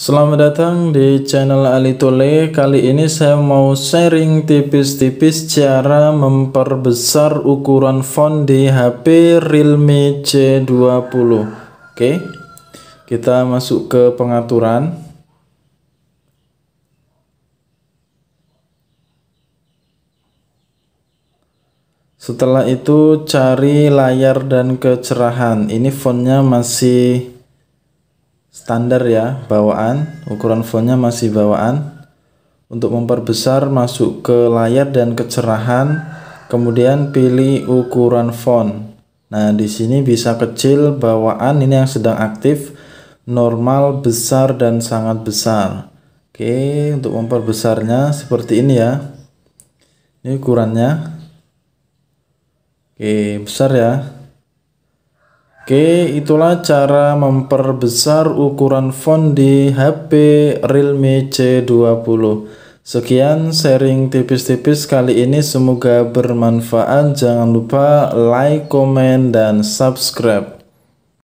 Selamat datang di channel Ali Tule. Kali ini saya mau sharing tipis-tipis cara memperbesar ukuran font di HP Realme C20. Oke. Kita masuk ke pengaturan. Setelah itu cari layar dan kecerahan. Ini fontnya masih standar ya bawaan ukuran fontnya masih bawaan untuk memperbesar masuk ke layar dan kecerahan kemudian pilih ukuran font nah di sini bisa kecil bawaan ini yang sedang aktif normal besar dan sangat besar oke untuk memperbesarnya seperti ini ya ini ukurannya oke besar ya Oke, itulah cara memperbesar ukuran font di HP Realme C20. Sekian sharing tipis-tipis kali ini semoga bermanfaat. Jangan lupa like, komen, dan subscribe.